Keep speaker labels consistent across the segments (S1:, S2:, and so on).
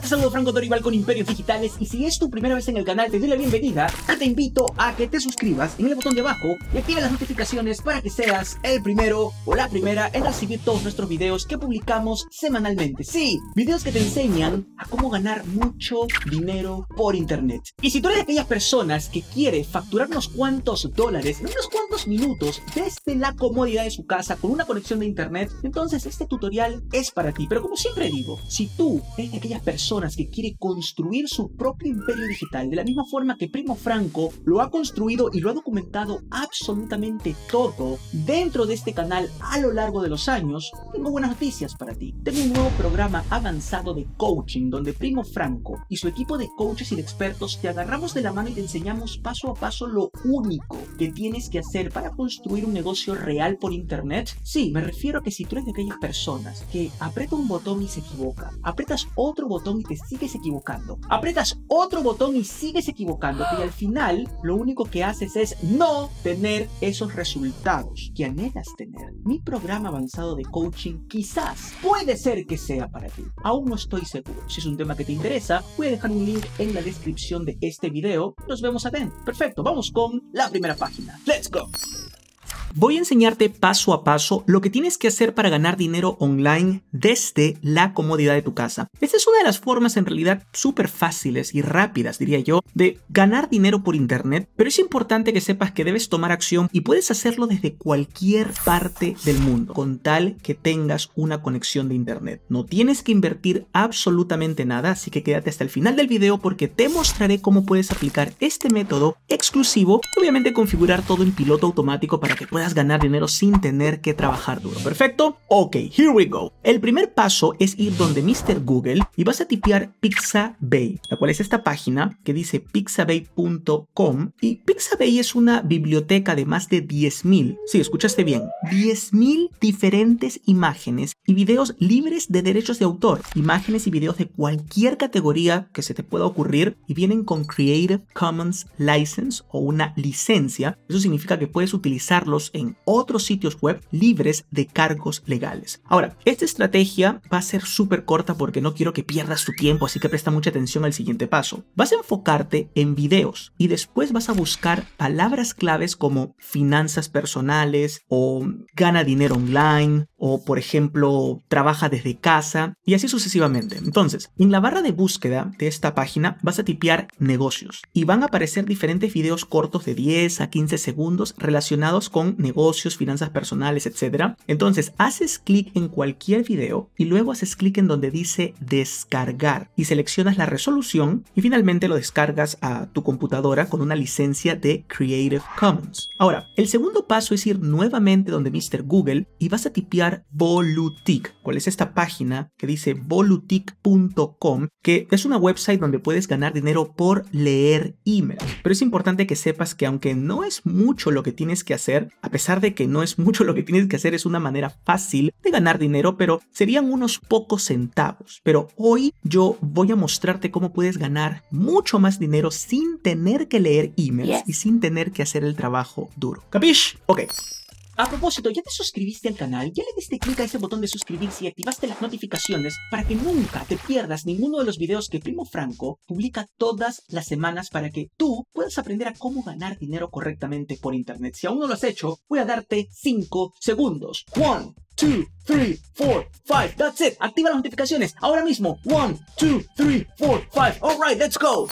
S1: te saludo Franco Dorival con Imperios Digitales y si es tu primera vez en el canal te doy la bienvenida te invito a que te suscribas en el botón de abajo y actives las notificaciones para que seas el primero o la primera en recibir todos nuestros videos que publicamos semanalmente. Sí, videos que te enseñan a cómo ganar mucho dinero por internet. Y si tú eres de aquellas personas que quiere facturar unos cuantos dólares unos cuantos minutos desde la comodidad de su casa con una conexión de internet, entonces este tutorial es para ti. Pero como siempre digo, si tú eres de aquellas personas que quiere construir su propio imperio digital, de la misma forma que Primo Franco lo ha construido y lo ha documentado absolutamente todo dentro de este canal a lo largo de los años, tengo buenas noticias para ti. Tengo un nuevo programa avanzado de coaching donde Primo Franco y su equipo de coaches y de expertos te agarramos de la mano y te enseñamos paso a paso lo único que tienes que hacer para construir un negocio real por internet. Sí, me refiero a que si tú eres de aquellas personas que aprieta un botón y se equivoca, aprietas otro botón y te sigues equivocando. Apretas otro botón y sigues equivocando y al final lo único que haces es no tener esos resultados que anhelas tener. Mi programa avanzado de coaching quizás puede ser que sea para ti. Aún no estoy seguro. Si es un tema que te interesa, voy a dejar un link en la descripción de este video. Nos vemos adentro. Perfecto, vamos con la primera página. ¡Let's go! Voy a enseñarte paso a paso lo que tienes que hacer para ganar dinero online desde la comodidad de tu casa. Esta es una de las formas en realidad súper fáciles y rápidas, diría yo, de ganar dinero por internet, pero es importante que sepas que debes tomar acción y puedes hacerlo desde cualquier parte del mundo, con tal que tengas una conexión de internet. No tienes que invertir absolutamente nada, así que quédate hasta el final del video porque te mostraré cómo puedes aplicar este método exclusivo y obviamente configurar todo en piloto automático para que puedas ganar dinero sin tener que trabajar duro. ¿Perfecto? Ok, here we go. El primer paso es ir donde Mr. Google y vas a tipear Pixabay, la cual es esta página que dice pixabay.com y Pixabay es una biblioteca de más de 10.000, sí, escuchaste bien, 10.000 diferentes imágenes y videos libres de derechos de autor, imágenes y videos de cualquier categoría que se te pueda ocurrir y vienen con Creative Commons License o una licencia. Eso significa que puedes utilizarlos en otros sitios web libres de cargos legales. Ahora, esta estrategia va a ser súper corta porque no quiero que pierdas tu tiempo, así que presta mucha atención al siguiente paso. Vas a enfocarte en videos y después vas a buscar palabras claves como finanzas personales o gana dinero online o, por ejemplo, trabaja desde casa y así sucesivamente. Entonces, en la barra de búsqueda de esta página vas a tipear negocios y van a aparecer diferentes videos cortos de 10 a 15 segundos relacionados con negocios, finanzas personales, etcétera... Entonces haces clic en cualquier video y luego haces clic en donde dice descargar y seleccionas la resolución y finalmente lo descargas a tu computadora con una licencia de Creative Commons. Ahora, el segundo paso es ir nuevamente donde Mr. Google y vas a tipear Volutic, cuál es esta página que dice volutic.com, que es una website donde puedes ganar dinero por leer email. Pero es importante que sepas que aunque no es mucho lo que tienes que hacer, a pesar de que no es mucho lo que tienes que hacer, es una manera fácil de ganar dinero, pero serían unos pocos centavos. Pero hoy yo voy a mostrarte cómo puedes ganar mucho más dinero sin tener que leer emails y sin tener que hacer el trabajo duro. ¿Capish? Ok. A propósito, ¿ya te suscribiste al canal? ¿Ya le diste clic a ese botón de suscribirse y activaste las notificaciones para que nunca te pierdas ninguno de los videos que Primo Franco publica todas las semanas para que tú puedas aprender a cómo ganar dinero correctamente por internet? Si aún no lo has hecho, voy a darte 5 segundos. 1, 2, 3, 4, 5. That's it. Activa las notificaciones ahora mismo. 1, 2, 3, 4, 5. All let's go.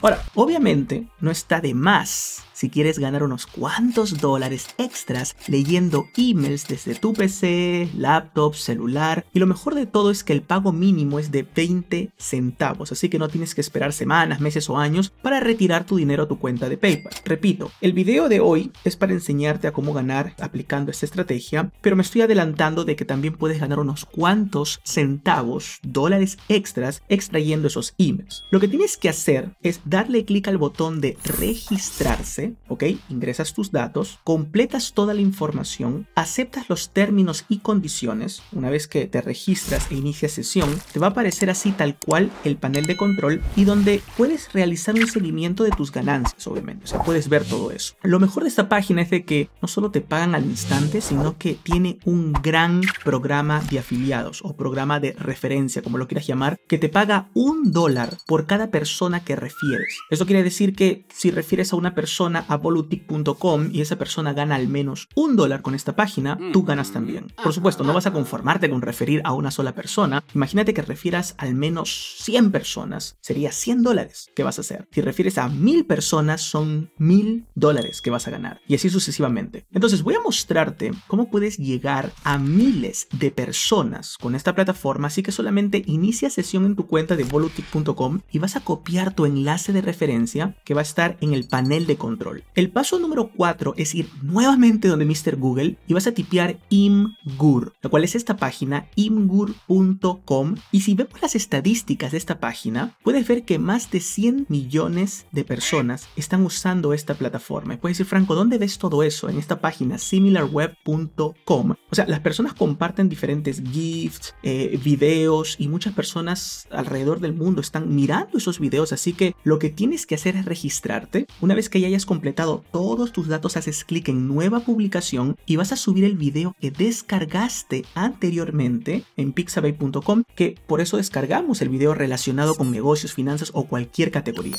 S1: Ahora, obviamente no está de más si quieres ganar unos cuantos dólares extras leyendo emails desde tu PC, laptop, celular, y lo mejor de todo es que el pago mínimo es de 20 centavos, así que no tienes que esperar semanas, meses o años para retirar tu dinero a tu cuenta de PayPal. Repito, el video de hoy es para enseñarte a cómo ganar aplicando esta estrategia, pero me estoy adelantando de que también puedes ganar unos cuantos centavos, dólares extras extrayendo esos emails. Lo que tienes que hacer es darle clic al botón de registrarse ¿ok? Ingresas tus datos, completas toda la información, aceptas los términos y condiciones. Una vez que te registras e inicias sesión, te va a aparecer así tal cual el panel de control y donde puedes realizar un seguimiento de tus ganancias, obviamente. O sea, puedes ver todo eso. Lo mejor de esta página es de que no solo te pagan al instante, sino que tiene un gran programa de afiliados o programa de referencia, como lo quieras llamar, que te paga un dólar por cada persona que refieres. Eso quiere decir que si refieres a una persona a volutic.com y esa persona gana al menos un dólar con esta página, tú mm. ganas también. Ah, Por supuesto, no ah. vas a conformarte con referir a una sola persona. Imagínate que refieras al menos 100 personas, sería 100 dólares que vas a hacer. Si refieres a 1000 personas, son 1000 dólares que vas a ganar. Y así sucesivamente. Entonces voy a mostrarte cómo puedes llegar a miles de personas con esta plataforma, así que solamente inicia sesión en tu cuenta de volutic.com y vas a copiar tu enlace de referencia que va a estar en el panel de control. El paso número 4 es ir nuevamente donde Mr. Google y vas a tipear imgur, la cual es esta página imgur.com y si vemos las estadísticas de esta página, puedes ver que más de 100 millones de personas están usando esta plataforma. Y puedes decir, Franco, ¿dónde ves todo eso? En esta página similarweb.com. O sea, las personas comparten diferentes GIFs, eh, videos y muchas personas alrededor del mundo están mirando esos videos, así que lo que tienes que hacer es registrarte. Una vez que ya hayas completado todos tus datos, haces clic en nueva publicación y vas a subir el video que descargaste anteriormente en pixabay.com, que por eso descargamos el video relacionado con negocios, finanzas o cualquier categoría.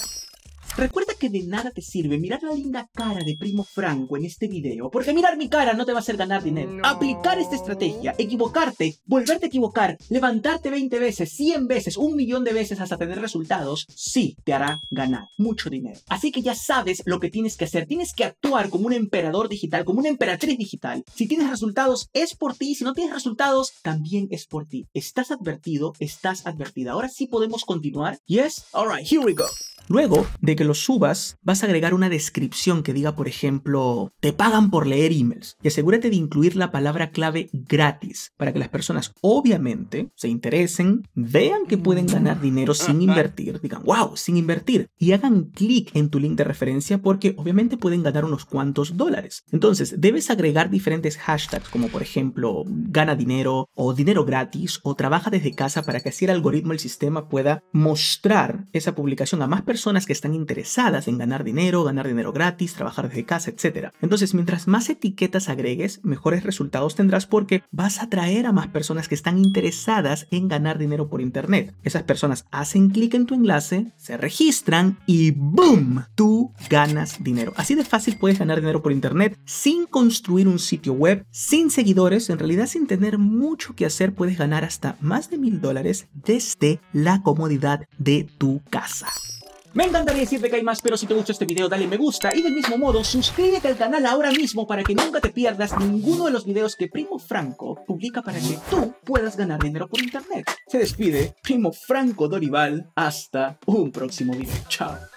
S1: Recuerda que de nada te sirve mirar la linda cara de Primo Franco en este video, porque mirar mi cara no te va a hacer ganar dinero. Aplicar esta estrategia, equivocarte, volverte a equivocar, levantarte 20 veces, 100 veces, un millón de veces hasta tener resultados, sí te hará ganar mucho dinero. Así que ya sabes lo que tienes que hacer. Tienes que actuar como un emperador digital, como una emperatriz digital. Si tienes resultados, es por ti. Si no tienes resultados, también es por ti. Estás advertido, estás advertida. Ahora sí podemos continuar. Yes? Alright, here we go. Luego de que lo subas, vas a agregar una descripción que diga, por ejemplo, te pagan por leer emails. Y asegúrate de incluir la palabra clave gratis para que las personas obviamente se interesen, vean que pueden ganar dinero sin invertir, digan, wow, sin invertir, y hagan clic en tu link de referencia porque obviamente pueden ganar unos cuantos dólares. Entonces, debes agregar diferentes hashtags como por ejemplo, gana dinero o dinero gratis o trabaja desde casa para que así el algoritmo, el sistema pueda mostrar esa publicación a más personas personas que están interesadas en ganar dinero, ganar dinero gratis, trabajar desde casa, etc. Entonces, mientras más etiquetas agregues, mejores resultados tendrás porque vas a atraer a más personas que están interesadas en ganar dinero por Internet. Esas personas hacen clic en tu enlace, se registran y ¡boom! Tú ganas dinero. Así de fácil puedes ganar dinero por Internet sin construir un sitio web, sin seguidores, en realidad sin tener mucho que hacer, puedes ganar hasta más de mil dólares desde la comodidad de tu casa. Me encantaría decirte que hay más, pero si te gustó este video dale me gusta y del mismo modo suscríbete al canal ahora mismo para que nunca te pierdas ninguno de los videos que Primo Franco publica para que tú puedas ganar dinero por internet. Se despide Primo Franco Dorival, hasta un próximo video. Chao.